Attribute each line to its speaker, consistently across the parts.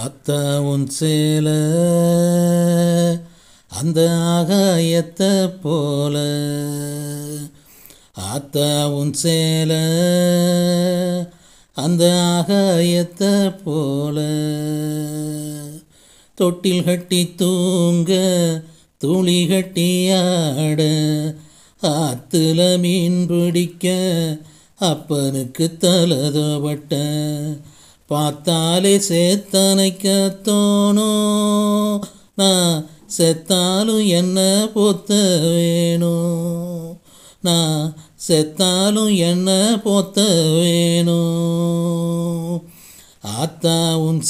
Speaker 1: பார்த்தா உன் சேல அந்த ஆகாயத்தை போல ஆத்தா உன் சேல அந்த ஆகாயத்தை போல தொட்டில் கட்டி தூங்க துளி கட்டி கட்டியாட ஆத்துல மீன் பிடிக்க அப்பனுக்கு தலதோபட்ட பார்த்தாலே தோணும் நான் செத்தாலும் என்ன பொத்த வேணும் நான் செத்தாலும் என்ன பொத்த வேணும் ஆத்தா உன்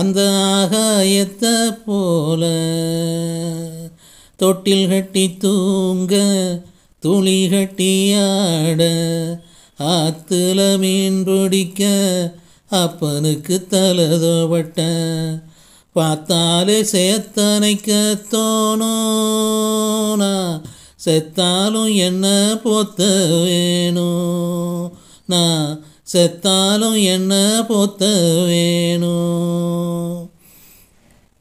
Speaker 1: அந்த ஆகாயத்தை போல தொட்டில் கட்டி தூங்க துளி கட்டியாட ஆத்துல மீன் பிடிக்க அப்பனுக்கு தலதோபட்ட பார்த்தாலே சேத்தனைக்க தோணோனா செத்தாலும் என்ன போத்த வேணும் நான் செத்தாலும் என்ன போத்த வேணும்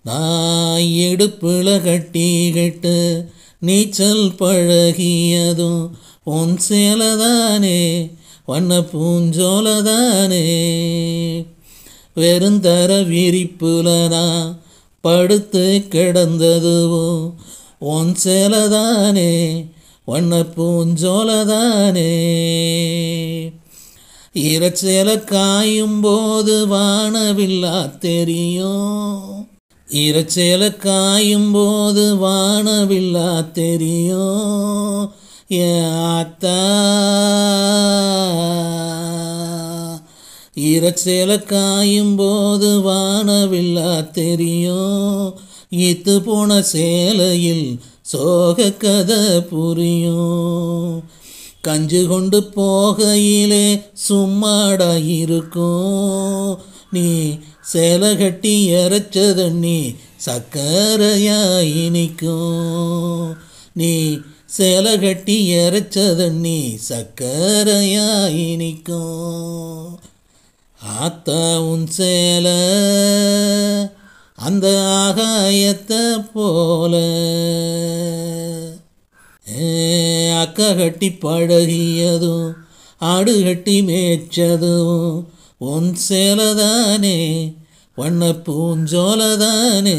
Speaker 1: நான் எடுப்புல கட்டி கட்டு நீச்சல் பழகியதும் உன் சேலதானே வண்ண பூஞ்சோலதானே வெறுந்தர விரிப்புலனா படுத்து கிடந்ததுவோ உன் சேலதானே வண்ண பூஞ்சோலதானே இறச்சேல காயும் போது வானவில்லா தெரியும் இறச்சேல காயும் போது வானவில்லா தெரியும் யாத்தா இறச்சேல காயும் போது வானவில்லா தெரியும் இத்து போன சேலையில் சோக கதை புரியும் கஞ்சு கொண்டு போகையிலே சும்மாடா இருக்கும் நீ சேலை கட்டி இறைச்சதண்ணி சக்கரையாய் இனிக்கும் நீ சேலை கட்டி இறைச்ச தண்ணி சக்கரையாக இனிக்கும் ஆத்தா உன் சேலை அந்த ஆகாயத்தை போல அக்கா கட்டி பழகியதும் ஆடு கட்டி மேய்ச்சதும் உன் சேலை தானே வண்ண பூஞ்சோலை தானே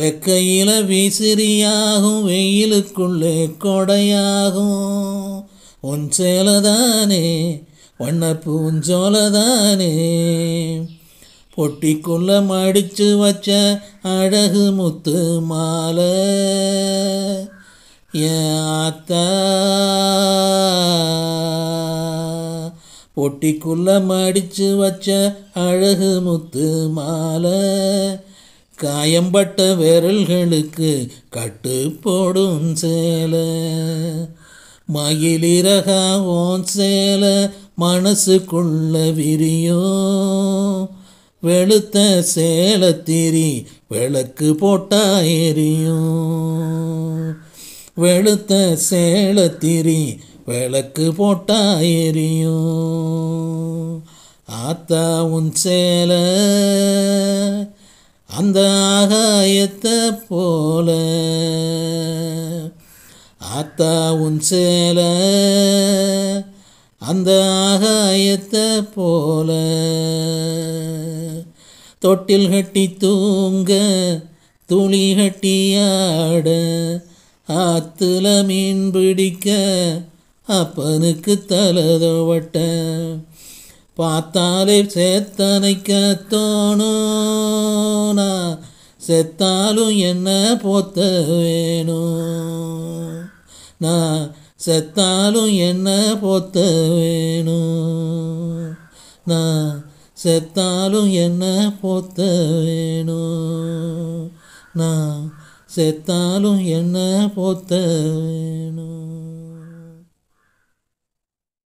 Speaker 1: வெக்கையில விசிறியாகும் வெயிலுக்குள்ளே கொடையாகும் உன் சேலதானே வண்ண பூஞ்சோலதானே பொட்டிக்குள்ள மடிச்சு வச்ச அழகு முத்து மாலை ஆத்தா பொட்டிக்குள்ள மடிச்சு வச்ச அழகு முத்து மாலை காயம்பட்ட விரல்களுக்கு கட்டு போடும் சேல மயிலிறகா ஓன் சேலை மனசுக்குள்ள விரியோ வெளுத்த சேல திரி விளக்கு போட்டா வெளுத்த சேல திரி விளக்கு போட்டா ஆத்தா உன் சேலை அந்த ஆகாயத்தை போல ஆத்தா உன் சேலை அந்த ஆகாயத்தை போல தொட்டில் கட்டி தூங்க துளி கட்டியாட ஆத்துல மீன் பிடிக்க அப்பனுக்கு தலதோவட்ட பார்த்தாலே கத்தோனோனா செத்தாலும் என்ன போத்த வேணும் நான் செத்தாலும் என்ன போத்த வேணும் நான் செத்தாலும் என்ன போத்த வேணும் நான் செத்தாலும் என்ன போத்த வேணும்